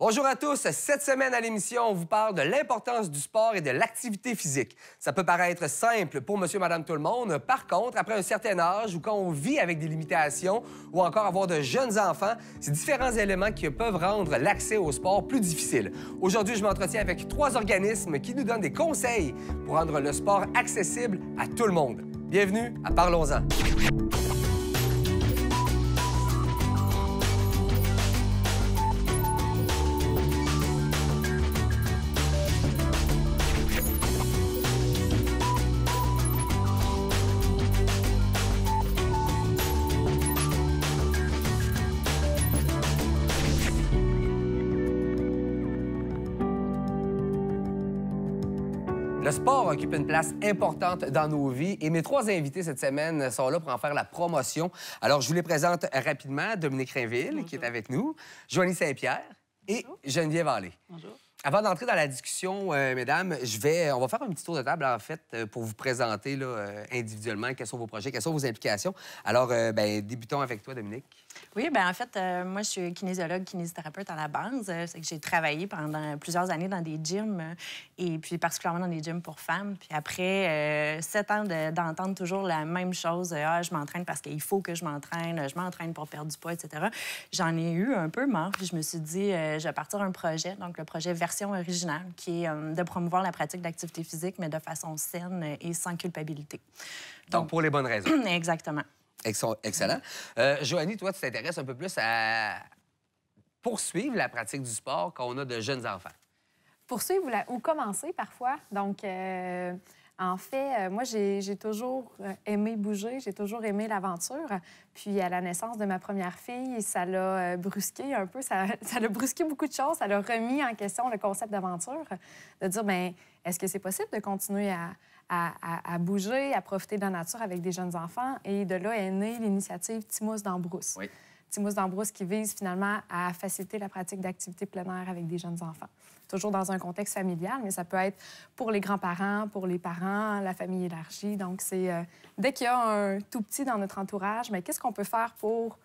Bonjour à tous. Cette semaine à l'émission, on vous parle de l'importance du sport et de l'activité physique. Ça peut paraître simple pour monsieur, madame, tout le monde. Par contre, après un certain âge ou quand on vit avec des limitations ou encore avoir de jeunes enfants, c'est différents éléments qui peuvent rendre l'accès au sport plus difficile. Aujourd'hui, je m'entretiens avec trois organismes qui nous donnent des conseils pour rendre le sport accessible à tout le monde. Bienvenue à Parlons-en. occupe une place importante dans nos vies. Et mes trois invités cette semaine sont là pour en faire la promotion. Alors, je vous les présente rapidement. Dominique Rainville, qui est avec nous, Joanie Saint-Pierre et Geneviève Allé. Bonjour. Avant d'entrer dans la discussion, euh, mesdames, je vais, on va faire un petit tour de table, en fait, euh, pour vous présenter euh, individuellement quels sont vos projets, quelles sont vos implications. Alors, ben, débutons avec toi, Dominique. Oui, ben en fait, euh, moi, je suis kinésiologue, kinésithérapeute à la base. Euh, c'est que j'ai travaillé pendant plusieurs années dans des gyms, euh, et puis particulièrement dans des gyms pour femmes. Puis après, sept ans d'entendre toujours la même chose, ah, je m'entraîne parce qu'il faut que je m'entraîne, je m'entraîne pour perdre du poids, etc. J'en ai eu un peu marre, puis je me suis dit, je vais partir un projet, donc le projet Version Originale, qui est de promouvoir la pratique d'activité physique, mais de façon saine et sans culpabilité. donc pour les bonnes raisons. Exactement. Excellent. Euh, Joanie, toi, tu t'intéresses un peu plus à poursuivre la pratique du sport qu'on a de jeunes enfants. Poursuivre ou, commencer parfois. Donc, euh, en fait, euh, moi, j'ai toujours euh, aimé bouger, j'ai toujours aimé l'aventure. Puis, à la naissance de ma première fille, ça l'a brusqué un peu, ça l'a brusqué beaucoup de choses, ça l'a remis en question le concept d'aventure, de dire, ben est-ce que c'est possible de continuer à à, bouger, à profiter de la nature avec des jeunes enfants. Et de là est née l'initiative Timous d'Ambrousse. Oui. d'Ambrousse qui vise finalement à faciliter la pratique d'activités plein air avec des jeunes enfants. Toujours dans un contexte familial, mais ça peut être pour les grands-parents, pour les parents, la famille élargie. Donc, c'est euh, dès qu'il y a un tout petit dans notre entourage, mais qu'est-ce qu'on peut faire pour,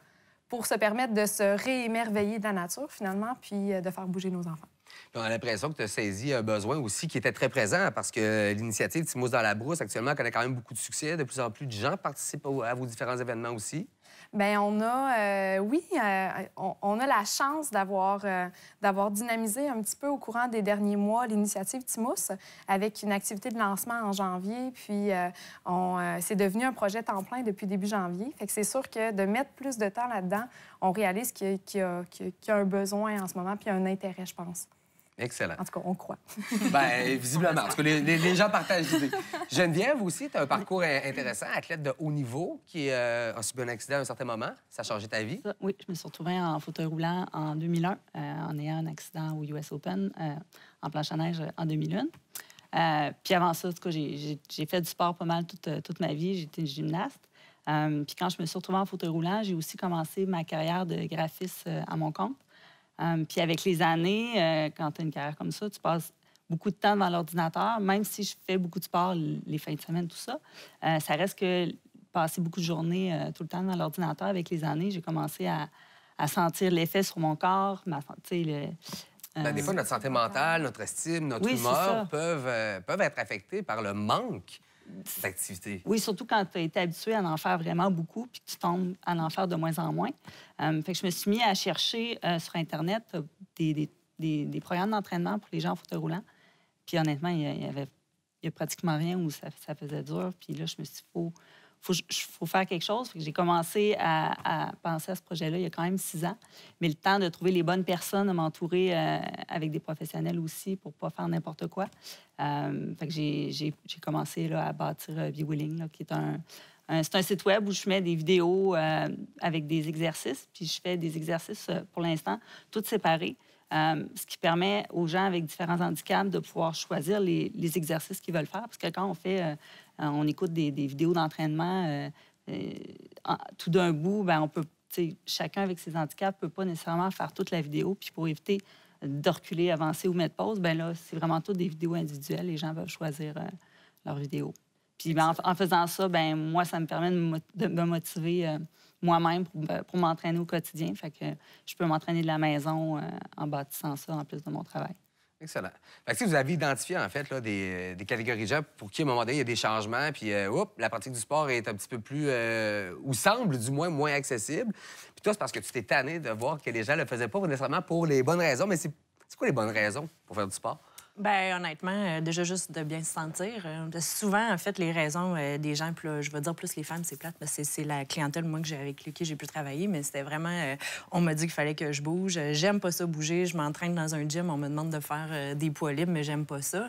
pour se permettre de se réémerveiller de la nature finalement, puis euh, de faire bouger nos enfants? on a l'impression que tu as saisi un besoin aussi qui était très présent parce que l'initiative Timos dans la brousse, actuellement, connaît quand même beaucoup de succès. De plus en plus de gens participent à vos différents événements aussi. Bien, on a, euh, oui, euh, on, a la chance d'avoir, euh, d'avoir dynamisé un petit peu au courant des derniers mois l'initiative Timous avec une activité de lancement en janvier. Puis, c'est devenu un projet temps plein depuis début janvier. Fait que c'est sûr que de mettre plus de temps là-dedans, on réalise qu'il y, a, qu'il y a un besoin en ce moment puis un intérêt, je pense. Excellent. En tout cas, on croit. Bien, visiblement. En tout les, gens partagent l'idée. Geneviève aussi, tu as un parcours intéressant, athlète de haut niveau qui euh, a subi un accident à un certain moment. Ça a changé ta vie? Oui, je me suis retrouvée en fauteuil roulant en 2001 euh, en ayant un accident au US Open euh, en planche à neige en 2001. puis avant ça, en tout cas, j'ai fait du sport pas mal toute, toute ma vie. J'étais gymnaste. puis quand je me suis retrouvée en fauteuil roulant, j'ai aussi commencé ma carrière de graphiste à mon compte. Euh, puis avec les années, euh, quand tu as une carrière comme ça, tu passes beaucoup de temps dans l'ordinateur. Même si je fais beaucoup de sport les fins de semaine, tout ça, euh, ça reste que passer beaucoup de journées tout le temps dans l'ordinateur avec les années, j'ai commencé à, sentir l'effet sur mon corps, ma, le, ben, des fois, notre santé mentale, notre estime, notre humeur peuvent, peuvent être affectées par le manque oui, surtout quand tu as été habitué à en faire vraiment beaucoup, puis que tu tombes à en faire de moins en moins. Euh, fait que je me suis mis à chercher euh, sur Internet euh, des, des, programmes d'entraînement pour les gens en fauteuil roulant. Puis honnêtement, il y, avait y a pratiquement rien où ça, ça faisait dur. Puis là, je me suis dit, faut, faut, faut faire quelque chose. J'ai commencé à, penser à ce projet-là il y a quand même six ans. Mais le temps de trouver les bonnes personnes, à m'entourer euh, avec des professionnels aussi pour pas faire n'importe quoi. Euh, j'ai commencé là, à bâtir Be euh, qui est un, c'est un site web où je mets des vidéos avec des exercices. Puis je fais des exercices pour l'instant, toutes séparés. Euh, ce qui permet aux gens avec différents handicaps de pouvoir choisir les, exercices qu'ils veulent faire. Parce que quand on fait, euh, on écoute des, vidéos d'entraînement, euh, tout d'un bout, ben, on peut, chacun avec ses handicaps ne peut pas nécessairement faire toute la vidéo. Puis pour éviter de reculer, avancer ou mettre pause, ben là, c'est vraiment tout des vidéos individuelles. Les gens peuvent choisir leur vidéo. Puis ben, en, en, faisant ça, ben moi, ça me permet de, me motiver moi-même pour, m'entraîner au quotidien. Fait que je peux m'entraîner de la maison euh, en bâtissant ça en plus de mon travail. Excellent. Fait que, si vous avez identifié, en fait, là, des, catégories de gens pour qui, à un moment donné, il y a des changements, puis euh, la pratique du sport est un petit peu plus, euh, ou semble du moins moins accessible. Puis toi, c'est parce que tu t'es tanné de voir que les gens le faisaient pas nécessairement pour les bonnes raisons, mais c'est quoi les bonnes raisons pour faire du sport? Bien, honnêtement, euh, déjà juste de bien se sentir. Euh, souvent, en fait, les raisons euh, des gens, plus, je veux dire plus les femmes, c'est plate, que c'est la clientèle, moi, que j'ai avec qui j'ai pu travailler, mais c'était vraiment, on m'a dit qu'il fallait que je bouge. J'aime pas ça bouger, je m'entraîne dans un gym, on me demande de faire des poids libres, mais j'aime pas ça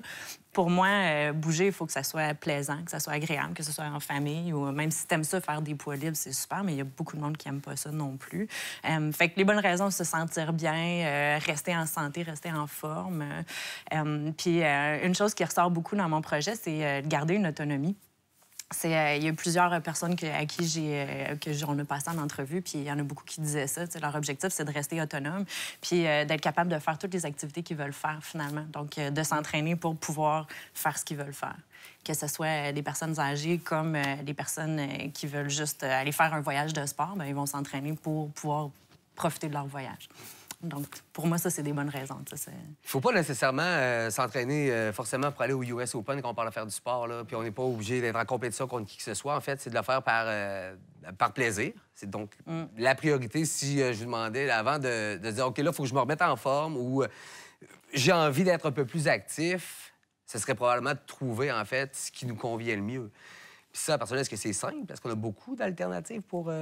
pour moi, euh, bouger, il faut que ça soit plaisant, que ça soit agréable, que ce soit en famille ou même si t'aimes ça, faire des poids libres, c'est super, mais il y a beaucoup de monde qui aime pas ça non plus. Euh, fait que les bonnes raisons, se sentir bien, euh, rester en santé, rester en forme. puis une chose qui ressort beaucoup dans mon projet, c'est de garder une autonomie. Euh, il y a plusieurs euh, personnes à qui j'ai euh, que on a passé en entrevue, puis il y en a beaucoup qui disaient ça. Leur objectif, c'est de rester autonome, puis d'être capable de faire toutes les activités qu'ils veulent faire finalement. Donc, de s'entraîner pour pouvoir faire ce qu'ils veulent faire. Que ce soit des personnes âgées comme des personnes qui veulent juste aller faire un voyage de sport, ben, ils vont s'entraîner pour pouvoir profiter de leur voyage. Donc, pour moi, ça, c'est des bonnes raisons. Il ne faut pas nécessairement euh, s'entraîner euh, forcément pour aller au US Open quand on parle de faire du sport. Là, puis on n'est pas obligé d'être en compétition contre qui que ce soit. En fait, c'est de le faire par, euh, par plaisir. C'est donc mm. la priorité si je vous demandais avant de, de dire OK, là, il faut que je me remette en forme ou j'ai envie d'être un peu plus actif. Ce serait probablement de trouver, en fait, ce qui nous convient le mieux. Puis ça, personnellement, est-ce que c'est simple? Est-ce qu'on a beaucoup d'alternatives pour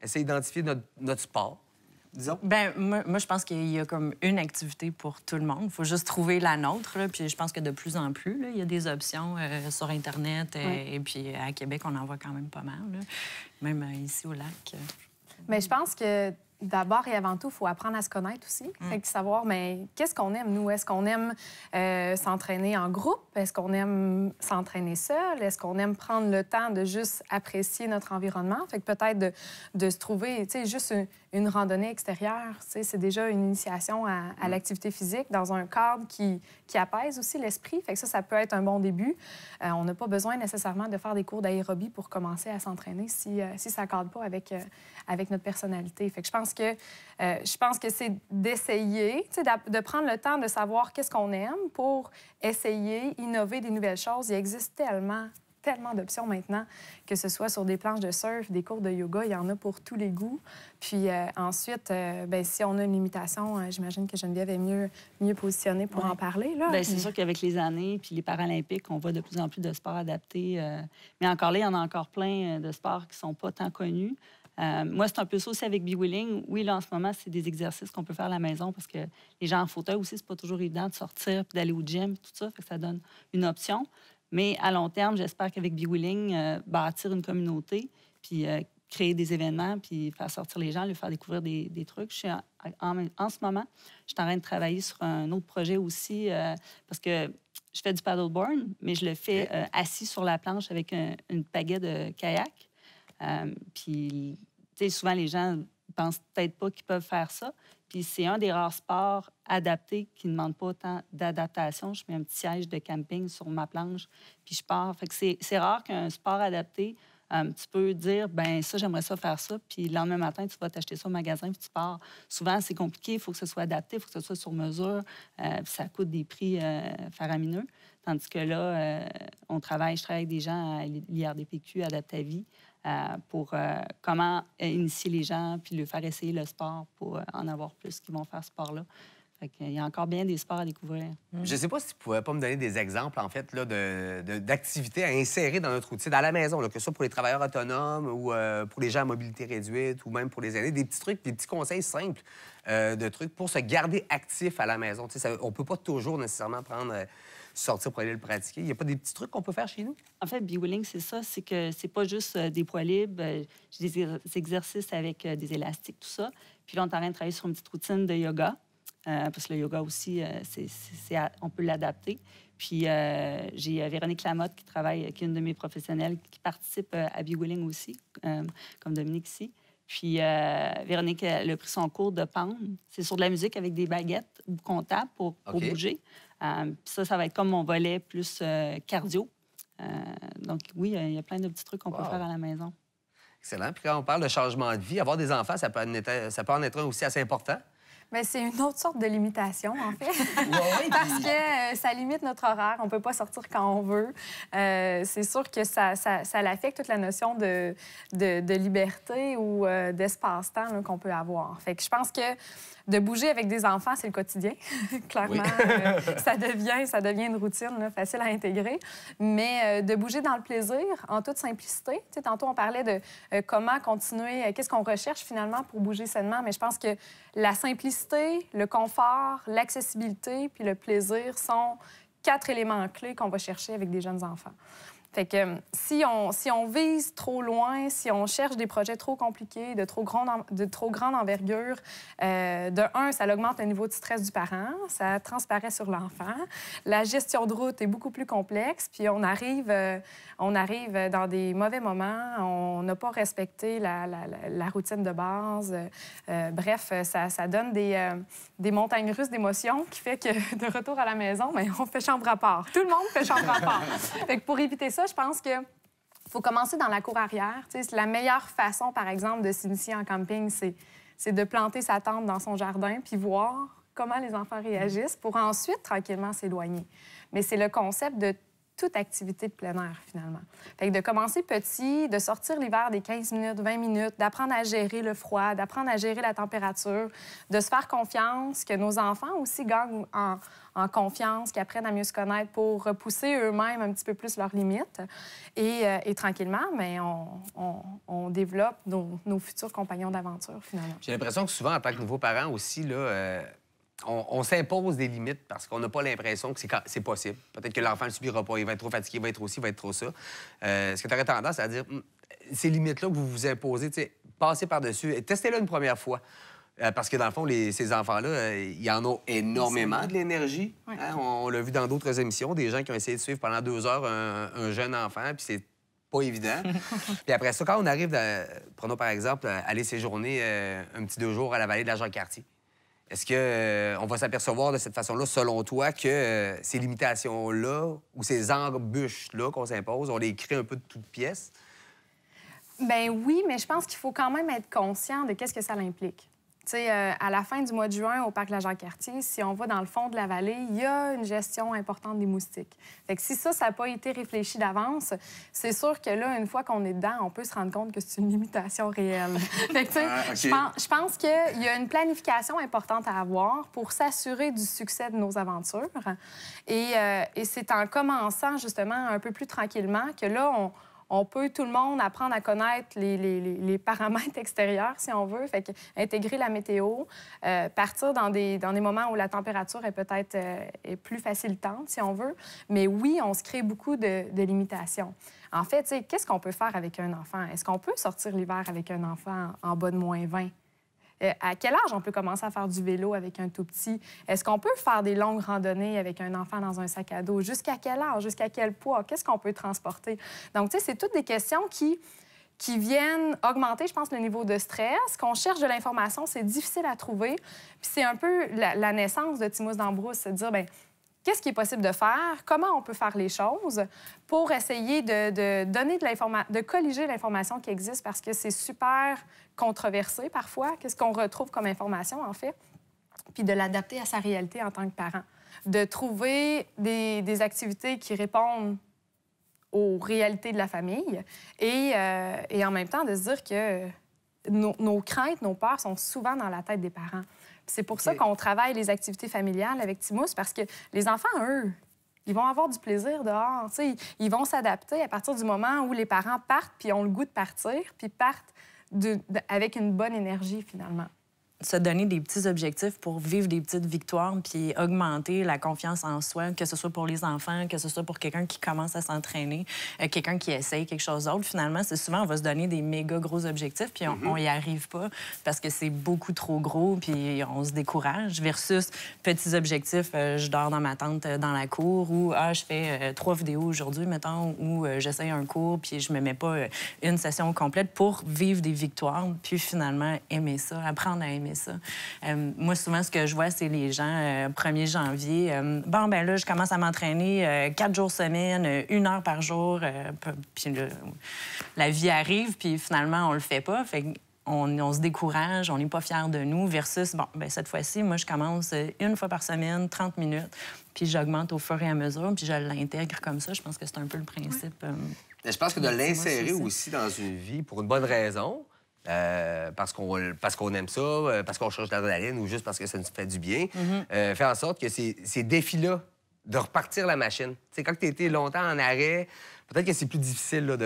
essayer d'identifier notre, notre sport? disons? Ben moi, je pense qu'il y a comme une activité pour tout le monde. Il faut juste trouver la nôtre. Puis je pense que de plus en plus, là, il y a des options euh, sur Internet. Euh, et, puis euh, à Québec, on en voit quand même pas mal. Même ici au lac. Mais je pense que d'abord et avant tout, il faut apprendre à se connaître aussi. Mm. Fait que savoir, mais qu'est-ce qu'on aime, nous? Est-ce qu'on aime s'entraîner en groupe? Est-ce qu'on aime s'entraîner seul? Est-ce qu'on aime prendre le temps de juste apprécier notre environnement? Fait que peut-être de, de, se trouver, tu sais, juste une, une randonnée extérieure, c'est déjà une initiation à, mm. l'activité physique dans un cadre qui, qui apaise aussi l'esprit. Fait que ça, ça peut être un bon début. Euh, on n'a pas besoin nécessairement de faire des cours d'aérobie pour commencer à s'entraîner si, euh, si ça ne cadre pas avec, euh, avec notre personnalité. Fait que je pense que, je pense que c'est d'essayer, de prendre le temps de savoir qu'est-ce qu'on aime pour essayer, innover des nouvelles choses. Il existe tellement tellement d'options maintenant, que ce soit sur des planches de surf, des cours de yoga, il y en a pour tous les goûts. Puis euh, ensuite, euh, ben, si on a une limitation, euh, j'imagine que Geneviève est mieux, mieux positionnée pour en parler. Là. Bien, c'est sûr qu'avec les années, puis les Paralympiques, on voit de plus en plus de sports adaptés. mais encore là, il y en a encore plein de sports qui ne sont pas tant connus. moi, c'est un peu ça aussi avec B-Wheeling. Oui, là, en ce moment, c'est des exercices qu'on peut faire à la maison parce que les gens en fauteuil aussi, c'est pas toujours évident de sortir puis d'aller au gym, tout ça. que ça donne une option. Mais à long terme, j'espère qu'avec BeWilling, euh, bâtir une communauté, puis euh, créer des événements, puis faire sortir les gens, leur faire découvrir des, trucs. Je suis en, ce moment, je suis en train de travailler sur un autre projet aussi, euh, parce que je fais du paddleboard, mais je le fais assis sur la planche avec une pagaie de kayak. puis, tu sais, souvent les gens pensent peut-être pas qu'ils peuvent faire ça. Puis c'est un des rares sports adaptés qui ne demande pas autant d'adaptation. Je mets un petit siège de camping sur ma planche, puis je pars. Fait que c'est rare qu'un sport adapté, un euh, tu peux dire, ben ça, j'aimerais ça faire ça, puis le lendemain matin, tu vas t'acheter ça au magasin, puis tu pars. Souvent, c'est compliqué, il faut que ce soit adapté, il faut que ce soit sur mesure, euh, ça coûte des prix euh, faramineux. Tandis que là, on travaille, je travaille avec des gens à l'IRDPQ, Adapte à vie, euh, pour euh, comment initier les gens puis leur faire essayer le sport pour euh, en avoir plus qui vont faire ce sport-là. Il y a encore bien des sports à découvrir. Hmm. Je ne sais pas si tu pouvais pas me donner des exemples, en fait, d'activités de, à insérer dans notre routine à la maison, que ce soit pour les travailleurs autonomes ou euh, pour les gens à mobilité réduite ou même pour les aînés. Des petits trucs, des petits conseils simples euh, de trucs pour se garder actif à la maison. on ne peut pas toujours nécessairement prendre... Euh, sortir pour aller le pratiquer. Il n'y a pas des petits trucs qu'on peut faire chez nous? En fait, BeWilling, c'est ça. C'est que c'est pas juste des poids libres. J'ai des exercices avec des élastiques, tout ça. Puis là, on est en train de travailler sur une petite routine de yoga. Euh, parce que le yoga aussi, euh, on peut l'adapter. Puis euh, j'ai Véronique Lamotte qui travaille, qui est une de mes professionnelles, qui participe à Be aussi, comme Dominique ici. Puis Véronique, elle a pris son cours de pendre. C'est sur de la musique avec des baguettes ou comptables pour, bouger. puis ça, ça va être comme mon volet plus cardio. donc oui, il y a plein de petits trucs qu'on peut faire à la maison. Excellent. Puis quand on parle de changement de vie, avoir des enfants, ça peut en être, ça peut être aussi assez important. Mais c'est une autre sorte de limitation, en fait. Parce que euh, ça limite notre horaire. On ne peut pas sortir quand on veut. Euh, c'est sûr que ça, ça, ça affecte toute la notion de, de, liberté ou euh, d'espace-temps qu'on peut avoir. Fait que je pense que de bouger avec des enfants, c'est le quotidien. Clairement, ça, devient, ça devient une routine facile à intégrer. Mais de bouger dans le plaisir, en toute simplicité. Tu tantôt, on parlait de comment continuer, qu'est-ce qu'on recherche finalement pour bouger sainement. Mais je pense que la simplicité le confort, l'accessibilité puis le plaisir sont quatre éléments clés qu'on va chercher avec des jeunes enfants. Fait que hum, si on, si on vise trop loin, si on cherche des projets trop compliqués, de trop grande, de trop grande envergure, euh, de un, ça augmente le niveau de stress du parent, ça transparaît sur l'enfant. La gestion de route est beaucoup plus complexe, puis on arrive, euh, on arrive dans des mauvais moments, on n'a pas respecté la, la, routine de base. Euh, bref, ça, ça donne des, des montagnes russes d'émotions qui fait que de retour à la maison, mais on fait chambre à part. Tout le monde fait chambre à part. Fait que pour éviter ça, je pense que faut commencer dans la cour arrière. la meilleure façon, par exemple, de s'initier en camping, c'est de planter sa tente dans son jardin puis voir comment les enfants réagissent pour ensuite tranquillement s'éloigner. Mais c'est le concept de toute activité de plein air, finalement. Fait que de commencer petit, de sortir l'hiver des 15 minutes, 20 minutes, d'apprendre à gérer le froid, d'apprendre à gérer la température, de se faire confiance, que nos enfants aussi gagnent en, confiance, qu'ils apprennent à mieux se connaître pour repousser eux-mêmes un petit peu plus leurs limites. Et, euh, tranquillement, mais ben, on, développe nos, nos, futurs compagnons d'aventure, finalement. J'ai l'impression que souvent, en tant que nouveaux parents aussi, là... Euh, on, s'impose des limites parce qu'on n'a pas l'impression que c'est possible. Peut-être que l'enfant ne le subira pas, il va être trop fatigué, il va être aussi, il va être trop ça. Euh, ce que tu aurais tendance à dire, hmm, ces limites-là que vous vous imposez, passez par-dessus, testez-le une première fois. Euh, parce que dans le fond, ces enfants-là, il euh, ils en ont énormément de l'énergie. Hein, on, l'a vu dans d'autres émissions, des gens qui ont essayé de suivre pendant deux heures un, jeune enfant, puis c'est pas évident. puis après ça, quand on arrive, prenons par exemple, aller séjourner un petit deux jours à la vallée de la Jacques-Cartier, est-ce qu'on euh, on va s'apercevoir de cette façon-là, selon toi, que euh, ces limitations-là ou ces embûches-là qu'on s'impose, on les crée un peu de toutes pièces? Ben oui, mais je pense qu'il faut quand même être conscient de qu'est-ce que ça implique. Tu sais, euh, à la fin du mois de juin, au parc La Jacques-Cartier, si on va dans le fond de la vallée, il y a une gestion importante des moustiques. Fait que si ça, ça n'a pas été réfléchi d'avance, c'est sûr que là, une fois qu'on est dedans, on peut se rendre compte que c'est une limitation réelle. fait que, ah, je, pense, qu'il y a une planification importante à avoir pour s'assurer du succès de nos aventures. Et, euh, et c'est en commençant, justement, un peu plus tranquillement que là, on on peut tout le monde apprendre à connaître les, paramètres extérieurs, si on veut. Fait intégrer la météo, euh, partir dans des, moments où la température est peut-être euh, plus facilitante, si on veut. Mais oui, on se crée beaucoup de, de limitations. En fait, qu'est-ce qu'on peut faire avec un enfant? Est-ce qu'on peut sortir l'hiver avec un enfant en bas de moins 20? Euh, à quel âge on peut commencer à faire du vélo avec un tout petit? Est-ce qu'on peut faire des longues randonnées avec un enfant dans un sac à dos? Jusqu'à quel âge? Jusqu'à quel poids? Qu'est-ce qu'on peut transporter? Donc, tu sais, c'est toutes des questions qui viennent augmenter, je pense, le niveau de stress. Qu'on cherche de l'information, c'est difficile à trouver. Puis c'est un peu la, naissance de Timus d'Ambrose, c'est dire, ben qu'est-ce qui est possible de faire, comment on peut faire les choses pour essayer de, donner de colliger l'information qui existe parce que c'est super controversé parfois, qu'est-ce qu'on retrouve comme information en fait, puis de l'adapter à sa réalité en tant que parent, de trouver des, activités qui répondent aux réalités de la famille euh, et, en même temps de se dire que nos, nos craintes, nos peurs sont souvent dans la tête des parents. C'est pour ça qu'on travaille les activités familiales avec Timous, parce que les enfants, eux, ils vont avoir du plaisir dehors. Ils vont s'adapter à partir du moment où les parents partent, puis ont le goût de partir, puis partent avec une bonne énergie, finalement se donner des petits objectifs pour vivre des petites victoires puis augmenter la confiance en soi, que ce soit pour les enfants, que ce soit pour quelqu'un qui commence à s'entraîner, euh, quelqu'un qui essaye quelque chose d'autre. Finalement, c'est souvent, on va se donner des méga gros objectifs puis on mm-hmm. n'y arrive pas parce que c'est beaucoup trop gros puis on se décourage versus petits objectifs, euh, je dors dans ma tente euh, dans la cour ou ah, je fais trois vidéos aujourd'hui, mettons, ou j'essaye un cours puis je ne me mets pas une session complète pour vivre des victoires puis finalement aimer ça, apprendre à aimer euh, moi, souvent, ce que je vois, c'est les gens, 1er euh, janvier, euh, bon, ben là, je commence à m'entraîner quatre jours semaine, une heure par jour, puis la vie arrive, puis finalement, on le fait pas. Fait on, se décourage, on n'est pas fier de nous, versus, bon, ben cette fois-ci, moi, je commence une fois par semaine, 30 minutes, puis j'augmente au fur et à mesure, puis je l'intègre comme ça. Je pense que c'est un peu le principe. je pense que de l'insérer aussi dans une vie pour une bonne raison, euh, parce qu'on parce aime ça, euh, parce qu'on cherche l'adrénaline ou juste parce que ça nous fait du bien, mm-hmm. euh, Faire en sorte que ces, défis-là, de repartir la machine. C'est quand tu été longtemps en arrêt, peut-être que c'est plus difficile de,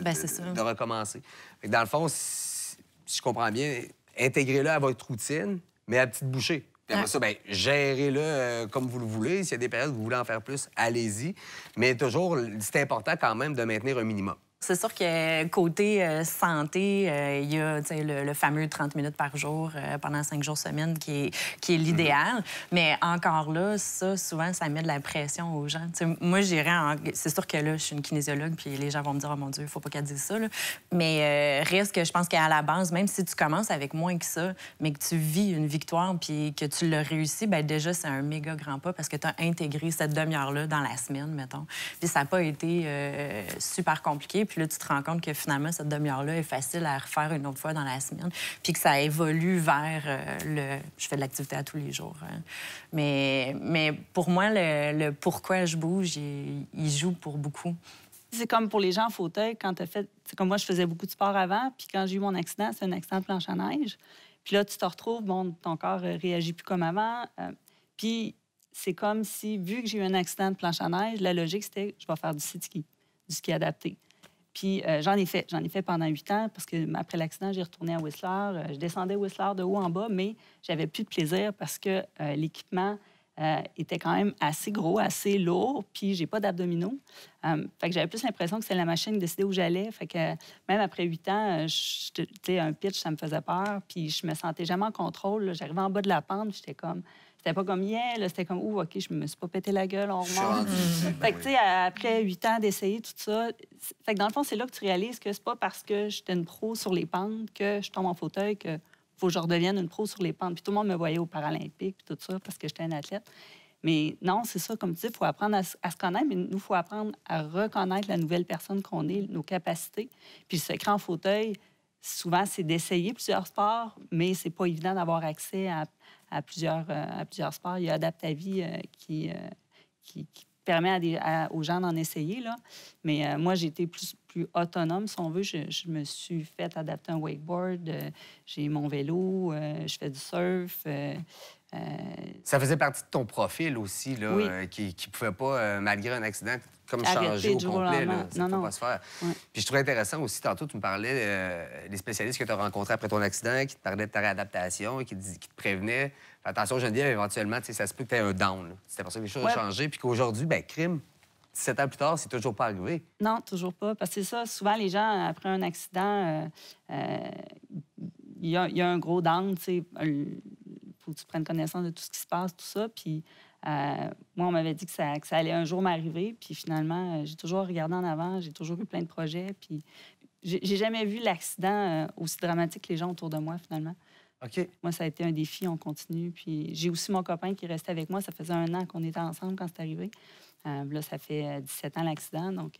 ben, de, recommencer. dans le fond, si, je comprends bien, intégrez-le à votre routine, mais à petite bouchée. Puis ben, gérez-le comme vous le voulez. S'il y a des périodes où vous voulez en faire plus, allez-y. Mais toujours, c'est important quand même de maintenir un minimum. C'est sûr que côté euh, santé, euh, il y a le, fameux 30 minutes par jour euh, pendant 5 jours semaine qui est, qui est l'idéal. Mm-hmm. Mais encore là, ça, souvent, ça met de la pression aux gens. moi, j'irais C'est sûr que là, je suis une kinésiologue, puis les gens vont me dire « Oh mon Dieu, il faut pas qu'elle dise ça. Là. Mais risque, je pense qu'à la base, même si tu commences avec moins que ça, mais que tu vis une victoire puis que tu l'as réussi, ben déjà, c'est un méga grand pas parce que tu as intégré cette demi-heure-là dans la semaine, mettons. Puis ça n'a pas été super compliqué. Puis là, tu te rends compte que finalement, cette demi-heure-là est facile à refaire une autre fois dans la semaine. Puis que ça évolue vers euh, le. Je fais de l'activité à tous les jours. Hein. Mais, mais pour moi, le, pourquoi je bouge, il, joue pour beaucoup. C'est comme pour les gens en fauteuil, quand tu fait. C'est comme moi, je faisais beaucoup de sport avant, puis quand j'ai eu mon accident, c'est un accident de planche à neige. Puis là, tu te retrouves, bon, ton corps euh, réagit plus comme avant. Euh, puis c'est comme si, vu que j'ai eu un accident de planche à neige, la logique, c'était je vais faire du ski, du ski adapté. Puis euh, j'en ai fait. J'en ai fait pendant huit ans parce que après l'accident, j'ai retourné à Whistler. Euh, je descendais Whistler de haut en bas, mais j'avais plus de plaisir parce que euh, l'équipement était quand même assez gros, assez lourd, puis j'ai pas d'abdominaux. fait que j'avais plus l'impression que c'est la machine qui décidait où j'allais. Fait que même après huit ans, je, un pitch, ça me faisait peur, puis je me sentais jamais en contrôle. J'arrivais en bas de la pente, j'étais comme... C'était pas comme yeah, c'était comme ouh, OK, je me suis pas pété la gueule, on remonte. fait que, ben tu sais, après huit ans d'essayer tout ça, fait que dans le fond, c'est là que tu réalises que c'est pas parce que j'étais une pro sur les pentes que je tombe en fauteuil que faut que je redevienne une pro sur les pentes. Puis tout le monde me voyait aux Paralympiques, puis tout ça, parce que j'étais un athlète. Mais non, c'est ça, comme tu dis, il faut apprendre à, se connaître, mais nous, il faut apprendre à reconnaître la nouvelle personne qu'on est, nos capacités. Puis ce grand fauteuil, souvent, c'est d'essayer plusieurs sports, mais c'est pas évident d'avoir accès à, à plusieurs, euh, à plusieurs sports. Il y a Adapte euh, euh, qui, qui, permet aux gens d'en essayer. Là. Mais moi, j'ai été plus, plus autonome, si on veut. Je, me suis fait adapter un wakeboard. j'ai mon vélo. je fais du surf. Ça faisait partie de ton profil aussi, là, qui ne pouvait pas, malgré un accident, comme changer au complet. Là, ça peut pas se faire. Puis je trouvais intéressant aussi, tantôt, tu me parlais euh, des spécialistes que tu as rencontrés après ton accident, qui te parlaient de ta réadaptation qui, qui te prévenaient. Fais attention, Geneviève, éventuellement, ça se peut que tu aies un down. C'est pour ça que les choses ont changé. Puis qu'aujourd'hui, ben, crime, sept ans plus tard, c'est toujours pas arrivé. Non, toujours pas. Parce que c'est ça, souvent, les gens, après un accident, euh, euh, il y, a un gros down, tu sais. Il faut que tu prennes connaissance de tout ce qui se passe, tout ça. Puis euh, moi, on m'avait dit que ça, ça, allait un jour m'arriver. Puis finalement, euh, j'ai toujours regardé en avant, j'ai toujours eu plein de projets. Puis j'ai jamais vu l'accident euh, aussi dramatique que les gens autour de moi, finalement. OK. Moi, ça a été un défi, on continue. Puis j'ai aussi mon copain qui restait avec moi. Ça faisait un an qu'on était ensemble quand c'est arrivé. là, ça fait 17 ans l'accident. Donc,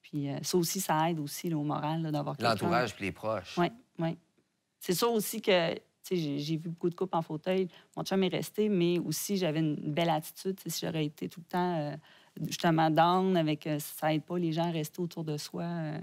puis ça aussi, ça aide aussi au moral d'avoir quelqu'un. L'entourage puis les proches. Oui, oui. C'est sûr aussi que j'ai vu beaucoup de coupes en fauteuil. Mon chum est resté, mais aussi, j'avais une belle attitude. Si j'aurais été tout le temps, euh, justement, down, avec, euh, ça aide pas les gens à rester autour de soi. Euh,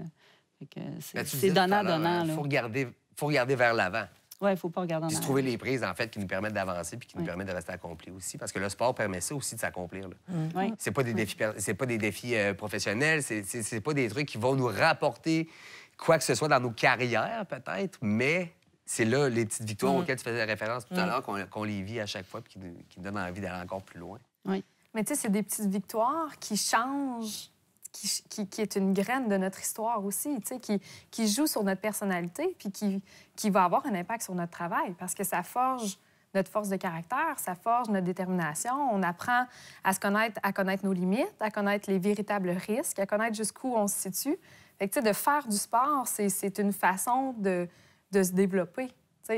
c'est ben, donnant-donnant. Il faut regarder, faut regarder vers l'avant. Oui, il faut pas regarder en trouver les prises, en fait, qui nous permettent d'avancer puis qui nous permettent de rester accomplis aussi. Parce que le sport permet ça aussi de s'accomplir. Mm. Ce C'est pas des défis, c'est pas des défis professionnels, c'est pas des trucs qui vont nous rapporter quoi que ce soit dans nos carrières, peut-être, mais c'est là les petites victoires mm. auxquelles tu faisais référence tout à mm. l'heure, qu'on les vit à chaque fois et qui, nous donnent envie d'aller encore plus loin. Oui. Mais tu sais, c'est des petites victoires qui changent, qui, qui, est une graine de notre histoire aussi, tu sais, qui, qui joue sur notre personnalité puis qui, qui va avoir un impact sur notre travail parce que ça forge notre force de caractère, ça forge notre détermination. On apprend à se connaître, à connaître nos limites, à connaître les véritables risques, à connaître jusqu'où on se situe. Fait que, de faire du sport, c'est une façon de, de se développer,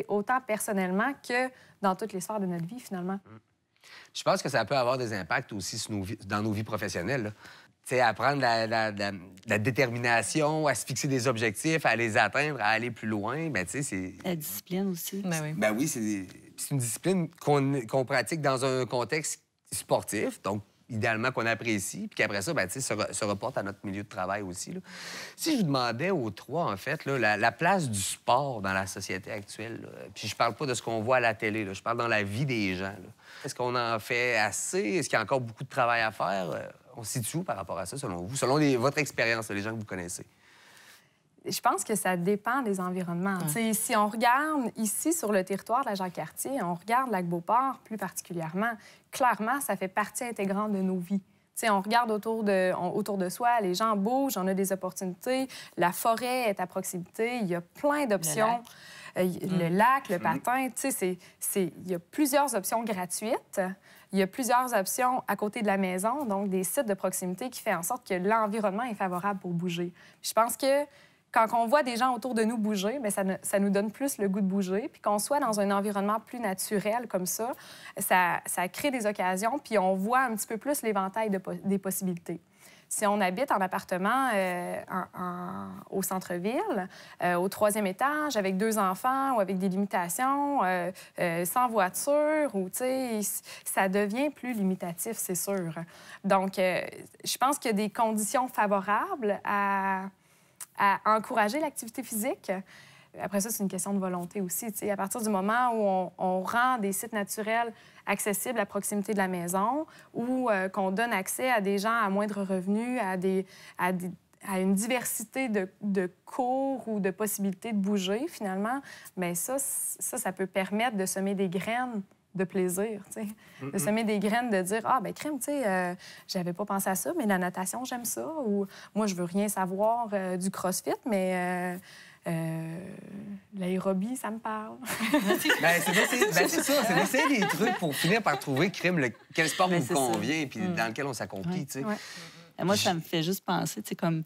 autant personnellement que dans toute l'histoire de notre vie, finalement. Mm. Je pense que ça peut avoir des impacts aussi dans nos vies professionnelles. apprendre la, la, détermination, à se fixer des objectifs, à les atteindre, à aller plus loin. Ben, c'est... La discipline aussi. Ben oui, ben c'est... une discipline qu'on, pratique dans un contexte sportif, donc idéalement qu'on apprécie, puis qu'après ça, ben, se, se, reporte à notre milieu de travail aussi. Si je vous demandais aux trois, en fait, la, place du sport dans la société actuelle, puis je parle pas de ce qu'on voit à la télé, je parle dans la vie des gens. Est-ce qu'on en fait assez? Est-ce qu'il y a encore beaucoup de travail à faire? Euh, on se situe où par rapport à ça, selon vous, selon votre expérience, les gens que vous connaissez? je pense que ça dépend des environnements. Si on regarde ici sur le territoire de la Jacques-Cartier, on regarde Lac-Beauport plus particulièrement, clairement, ça fait partie intégrante de nos vies. on regarde autour de, autour de soi, les gens bougent, on a des opportunités, la forêt est à proximité, il y a plein d'options. Euh, le, mm. lac, le, mm. patin, il y a plusieurs options gratuites. Il y a plusieurs options à côté de la maison, donc des sites de proximité qui font en sorte que l'environnement est favorable pour bouger. Je pense que quand on voit des gens autour de nous bouger, ben, ça, ça, nous donne plus le goût de bouger. Puis qu'on soit dans un environnement plus naturel comme ça, ça, ça crée des occasions, puis on voit un petit peu plus l'éventail de, des possibilités. Si on habite en appartement euh, au centre-ville, euh, au troisième étage, avec deux enfants ou avec des limitations, euh, sans voiture, ou ça devient plus limitatif, c'est sûr. Donc, je pense qu'il y a des conditions favorables à à encourager l'activité physique. Après ça, c'est une question de volonté aussi. À partir du moment où on, rend des sites naturels accessibles à proximité de la maison ou euh, qu'on donne accès à des gens à moindre revenu, à, des, à, une diversité de, de, cours ou de possibilités de bouger, finalement, mais ben ça, ça, ça peut permettre de semer des graines de plaisir, tu sais. De mm, mm. semer des graines, de dire, ah, ben crème, tu sais, euh, j'avais pas pensé à ça, mais la natation, j'aime ça. Ou moi, je veux rien savoir euh, du CrossFit, mais... Euh, l'aérobie, ça me parle. Ben, ben, c'est ça, c'est d'essayer des trucs pour finir par trouver crime, le, quel sport ben, vous convient et puis mm. dans lequel on s'accomplit. Ouais. Moi, ça me fait juste penser, tu sais, comme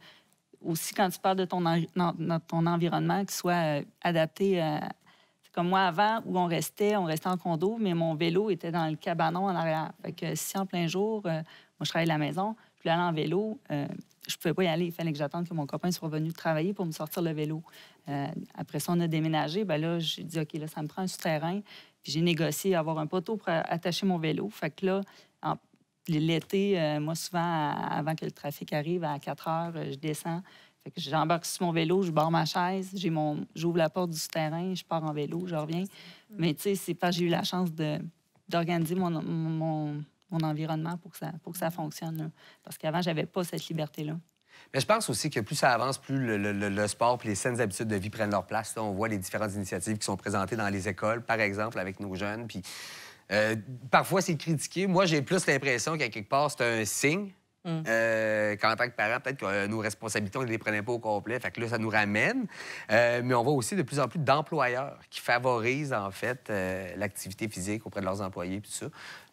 aussi quand tu parles de ton, ton environnement qui soit adapté à, comme moi, avant, où on restait, on restait en condo, mais mon vélo était dans le cabanon en arrière. Fait que si en plein jour, euh, moi, je travaillais à la maison, je voulais aller en vélo, euh, je pouvais pas y aller. Il fallait que j'attende que mon copain soit revenu travailler pour me sortir le vélo. Euh, après ça, on a déménagé. Ben là, j'ai dit, OK, là, ça me prend un souterrain. j'ai négocié avoir un poteau pour attacher mon vélo. Fait que là, l'été, moi, souvent, avant que le trafic arrive, à 4 heures, je descends fait que j'embarque sur mon vélo, je barre ma chaise, j'ai mon, j'ouvre la porte du terrain, je pars en vélo, je reviens. Mais tu sais, c'est pas j'ai eu la chance de d'organiser mon, environnement pour que ça, pour que ça fonctionne. Parce qu'avant, j'avais pas cette liberté-là. Mais je pense aussi que plus ça avance, plus le, sport et les saines habitudes de vie prennent leur place. on voit les différentes initiatives qui sont présentées dans les écoles, par exemple, avec nos jeunes. Puis euh, parfois, c'est critiqué. Moi, j'ai plus l'impression qu'à quelque part, c'est un signe Hum. Euh, qu'en tant que parents, peut-être que euh, nos responsabilités, on ne les prenait pas au complet. Fait que là, ça nous ramène. Euh, mais on voit aussi de plus en plus d'employeurs qui favorisent, en fait, euh, l'activité physique auprès de leurs employés, puis ça.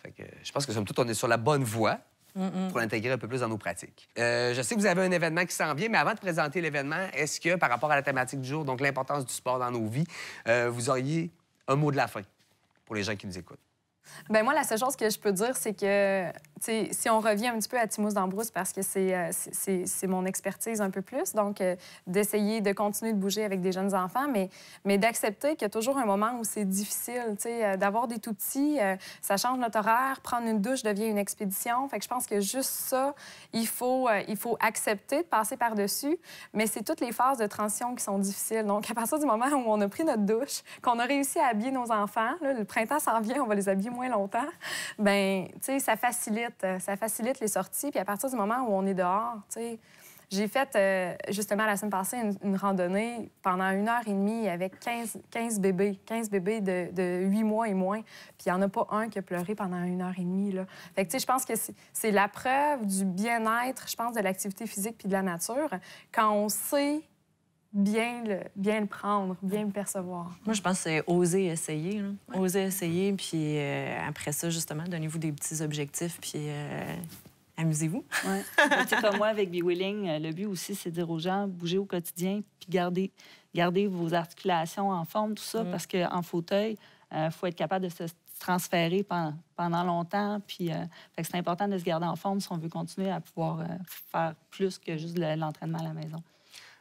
Fait que, je pense que, somme toute, on est sur la bonne voie. Hum, hum. pour l'intégrer un peu plus dans nos pratiques. je sais que vous avez un événement qui s'en vient, mais avant de présenter l'événement, est-ce que par rapport à la thématique du jour, donc l'importance du sport dans nos vies, vous auriez un mot de la fin pour les gens qui nous écoutent? Bien, moi, la seule chose que je peux dire, c'est que si on revient un petit peu à Timos d'Ambrousse, parce que c'est euh, mon expertise un peu plus, donc euh, d'essayer de continuer de bouger avec des jeunes enfants, mais, mais d'accepter qu'il y a toujours un moment où c'est difficile. Euh, d'avoir des tout petits, ça change notre horaire, prendre une douche devient une expédition. Fait que je pense que juste ça, il faut, il faut accepter de passer par-dessus, mais c'est toutes les phases de transition qui sont difficiles. Donc, à partir du moment où on a pris notre douche, qu'on a réussi à habiller nos enfants, le printemps s'en vient, on va les habiller moins longtemps, ben, ça facilite euh, ça facilite les sorties. Puis à partir du moment où on est dehors, tu sais, j'ai fait euh, justement la semaine passée une, randonnée pendant une heure et demie avec 15, 15 bébés, 15 bébés de, de 8 mois et moins. Puis il n'y en a pas un qui a pleuré pendant une heure et demie. Là. Fait que, tu sais, je pense que c'est la preuve du bien-être, je pense, de l'activité physique puis de la nature. Quand on sait bien le, bien prendre, bien le percevoir. Moi, je pense que c'est oser essayer. Oser essayer, puis euh, après ça, justement, donnez-vous des petits objectifs, puis euh, amusez-vous. comme moi, avec Be Willing, euh, le but aussi, c'est de dire aux gens, bougez au quotidien, puis gardez, vos articulations en forme, tout ça, mm. parce qu'en fauteuil, il faut être capable de se transférer pendant, longtemps. Puis, c'est important de se garder en forme si on veut continuer à pouvoir faire plus que juste l'entraînement à la maison.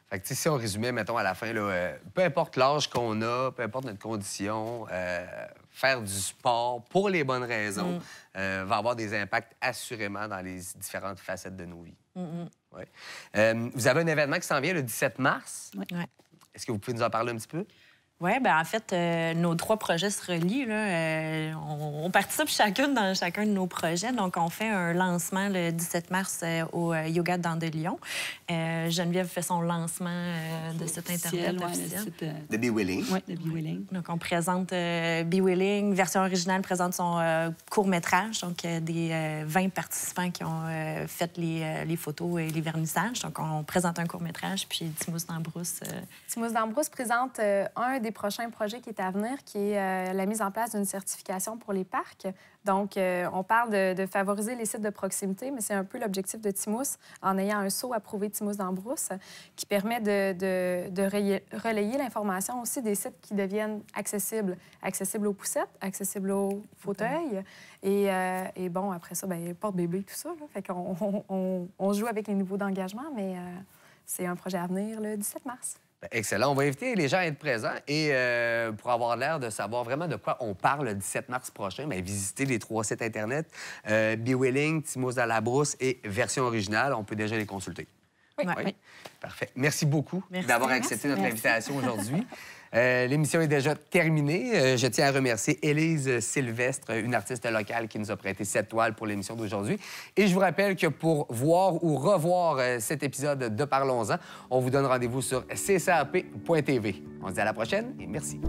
Fait que, si on résumait, mettons, à la fin, euh, peu importe l'âge qu'on a, peu importe notre condition, euh, faire du sport pour les bonnes raisons mm. euh, va avoir des impacts assurément dans les différentes facettes de nos vies. Mm, mm. vous avez un événement qui s'en vient le 17 mars. Est-ce que vous pouvez nous en parler un petit peu? Oui, ben en fait, euh, nos trois projets se relient. Euh, on, participe chacune dans chacun de nos projets. Donc, on fait un lancement le 17 mars euh, au Yoga Dandelion. Geneviève fait son lancement de cet Internet De Be Willing. Oui, de Be Willing. Donc, on présente Be Willing. Version originale présente son court-métrage. Donc, des 20 participants qui ont fait les, photos et les vernissages. Donc, on présente un court-métrage. Puis, Timos D'Ambrousse... D'Ambrousse présente un des des prochains projets qui est à venir, qui est euh, la mise en place d'une certification pour les parcs. Donc, euh, on parle de, favoriser les sites de proximité, mais c'est un peu l'objectif de Timous en ayant un sceau approuvé Timous brousse qui permet de, relayer l'information aussi des sites qui deviennent accessibles, accessibles aux poussettes, accessibles aux fauteuils. Et, euh, bon, après ça, bien, porte-bébé, tout ça. Fait qu'on on, joue avec les niveaux d'engagement, mais c'est un projet à venir le 17 mars. Ben, excellent. On va inviter les gens à être présents et euh, pour avoir l'air de savoir vraiment de quoi on parle le 17 mars prochain, Mais ben, visitez les trois sites Internet, euh, Be Willing, Timos à la brousse et Version Originale. On peut déjà les consulter. Oui. Parfait. Merci beaucoup d'avoir accepté notre invitation aujourd'hui. Euh, l'émission est déjà terminée. Euh, je tiens à remercier Élise Sylvestre, une artiste locale qui nous a prêté cette toile pour l'émission d'aujourd'hui. Et je vous rappelle que pour voir ou revoir euh, cet épisode de Parlons-en, on vous donne rendez-vous sur ccap.tv. On se dit à la prochaine et merci.